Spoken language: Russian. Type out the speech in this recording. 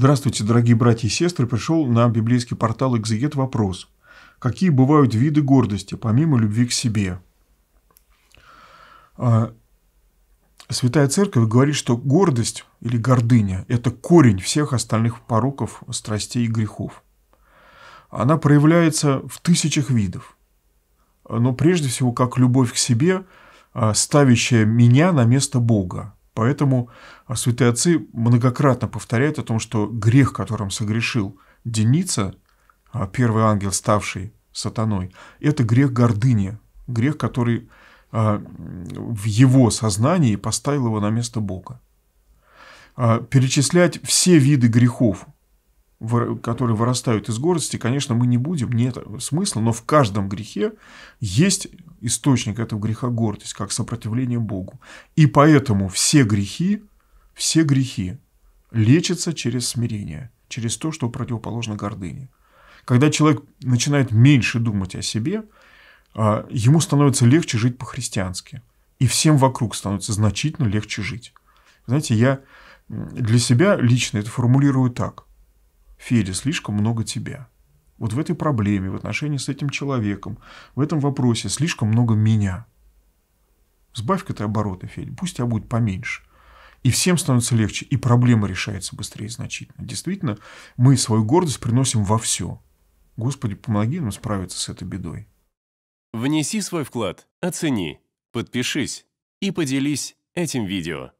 Здравствуйте, дорогие братья и сестры. Пришел на библейский портал «Экзегет» вопрос. Какие бывают виды гордости, помимо любви к себе? А, Святая Церковь говорит, что гордость или гордыня – это корень всех остальных пороков, страстей и грехов. Она проявляется в тысячах видов. Но прежде всего, как любовь к себе, а, ставящая меня на место Бога. Поэтому святые отцы многократно повторяют о том, что грех, которым согрешил Деница, а первый ангел, ставший сатаной, это грех гордыни, грех, который а, в его сознании поставил его на место Бога. А перечислять все виды грехов, которые вырастают из гордости, конечно, мы не будем, нет смысла, но в каждом грехе есть источник этого греха гордость, как сопротивление Богу. И поэтому все грехи, все грехи лечатся через смирение, через то, что противоположно гордыне. Когда человек начинает меньше думать о себе, а, ему становится легче жить по-христиански. И всем вокруг становится значительно легче жить. Знаете, я для себя лично это формулирую так – Федя, слишком много тебя. Вот в этой проблеме, в отношении с этим человеком, в этом вопросе слишком много меня. Сбавь-ка ты обороты, Федь, пусть тебя будет поменьше. И всем становится легче, и проблема решается быстрее значительно. Действительно, мы свою гордость приносим во все. Господи, помоги нам справиться с этой бедой. Внеси свой вклад, оцени, подпишись и поделись этим видео.